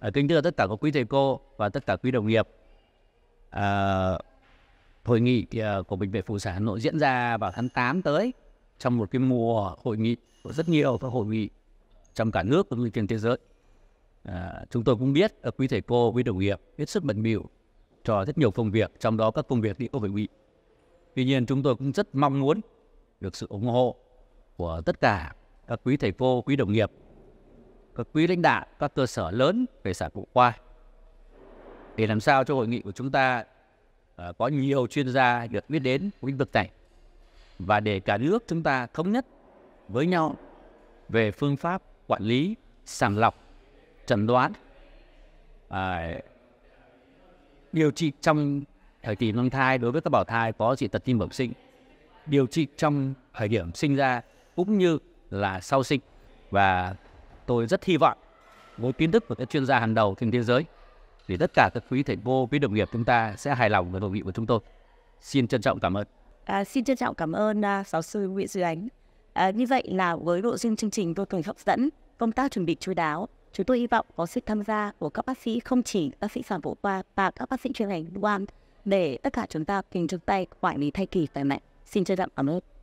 à, kính thưa tất cả các quý thầy cô và tất cả quý đồng nghiệp à, hội nghị ờ, của bệnh viện phụ sản Hà Nội diễn ra vào tháng 8 tới trong một cái mùa hội nghị của rất nhiều các hội nghị trong cả nước cũng như trên thế giới à, chúng tôi cũng biết ở quý thầy cô quý đồng nghiệp hết sức bận bịu cho rất nhiều công việc trong đó các công việc đi có bệnh viện tuy nhiên chúng tôi cũng rất mong muốn được sự ủng hộ của tất cả các quý thầy cô quý đồng nghiệp các quý lãnh đạo các cơ sở lớn về sản phụ khoa để làm sao cho hội nghị của chúng ta uh, có nhiều chuyên gia được biết đến lĩnh vực này và để cả nước chúng ta thống nhất với nhau về phương pháp quản lý sàng lọc chẩn đoán à, điều trị trong thời kỳ mang thai đối với các bảo thai có dị tật tim bẩm sinh điều trị trong thời điểm sinh ra cũng như là sau sinh và tôi rất hy vọng với kiến thức của các chuyên gia hàng đầu trên thế giới để tất cả các quý thầy cô, quý đồng nghiệp chúng ta sẽ hài lòng với hội nghị của chúng tôi. Xin trân trọng cảm ơn. À, xin trân trọng cảm ơn uh, giáo sư Nguyễn Duy Ánh. À, như vậy là với nội dung chương trình tôi cùng hấp dẫn, công tác chuẩn bị chú đáo, chúng tôi hy vọng có sự tham gia của các bác sĩ không chỉ bác sĩ sản phụ khoa và các bác sĩ chuyên ngành quan để tất cả chúng ta cùng chung tay quản lý thai kỳ khỏe mạnh. Xin trân trọng cảm ơn.